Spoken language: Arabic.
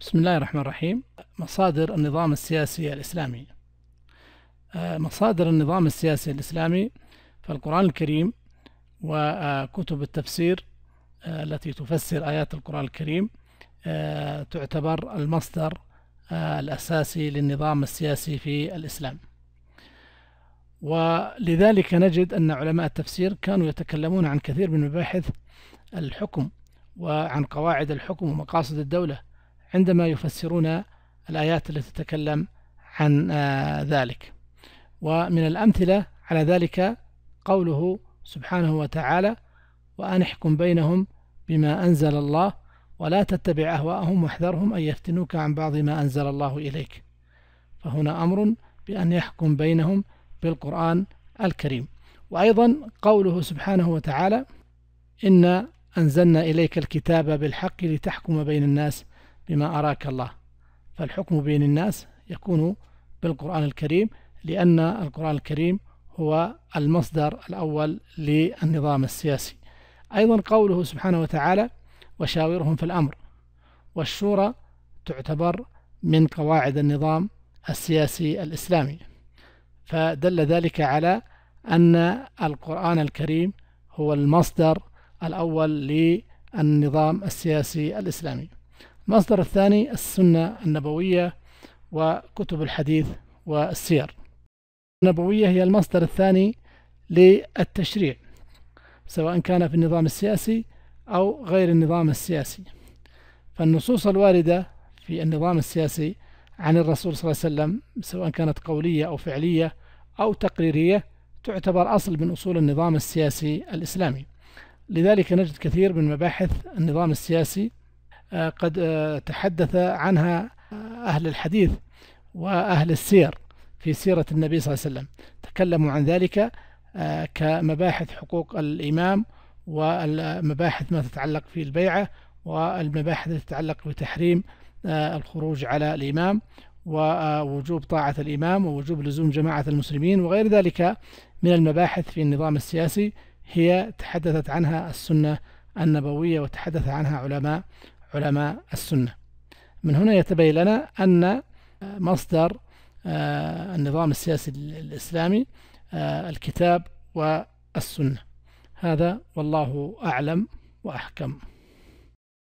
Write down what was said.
بسم الله الرحمن الرحيم مصادر النظام السياسي الإسلامي آه، مصادر النظام السياسي الإسلامي فالقرآن الكريم وكتب آه، التفسير آه، التي تفسر آيات القرآن الكريم تعتبر المصدر الأساسي للنظام السياسي في الإسلام ولذلك نجد أن علماء التفسير كانوا يتكلمون عن كثير من مباحث الحكم وعن قواعد الحكم ومقاصد الدولة عندما يفسرون الآيات التي تتكلم عن آه، ذلك ومن الأمثلة على ذلك قوله سبحانه وتعالى وأن احكم بينهم بما أنزل الله ولا تتبع أهواءهم واحذرهم أن يفتنوك عن بعض ما أنزل الله إليك فهنا أمر بأن يحكم بينهم بالقرآن الكريم وأيضا قوله سبحانه وتعالى إن أنزلنا إليك الكتاب بالحق لتحكم بين الناس بما أراك الله فالحكم بين الناس يكون بالقرآن الكريم لأن القرآن الكريم هو المصدر الأول للنظام السياسي أيضا قوله سبحانه وتعالى وشاورهم في الأمر والشورى تعتبر من قواعد النظام السياسي الإسلامي فدل ذلك على أن القرآن الكريم هو المصدر الأول للنظام السياسي الإسلامي المصدر الثاني السنة النبوية وكتب الحديث والسير النبوية هي المصدر الثاني للتشريع سواء كان في النظام السياسي أو غير النظام السياسي فالنصوص الواردة في النظام السياسي عن الرسول صلى الله عليه وسلم سواء كانت قولية أو فعلية أو تقريرية تعتبر أصل من أصول النظام السياسي الإسلامي لذلك نجد كثير من مباحث النظام السياسي آه، قد آه، تحدث عنها آه، أهل الحديث وأهل السير في سيرة النبي صلى الله عليه وسلم تكلموا عن ذلك كمباحث حقوق الإمام والمباحث ما تتعلق في البيعة والمباحث التي تتعلق بتحريم الخروج على الإمام ووجوب طاعة الإمام ووجوب لزوم جماعة المسلمين وغير ذلك من المباحث في النظام السياسي هي تحدثت عنها السنة النبوية وتحدث عنها علماء علماء السنة من هنا يتبين لنا أن مصدر آه، النظام السياسي الإسلامي آه، الكتاب والسنة هذا والله أعلم وأحكم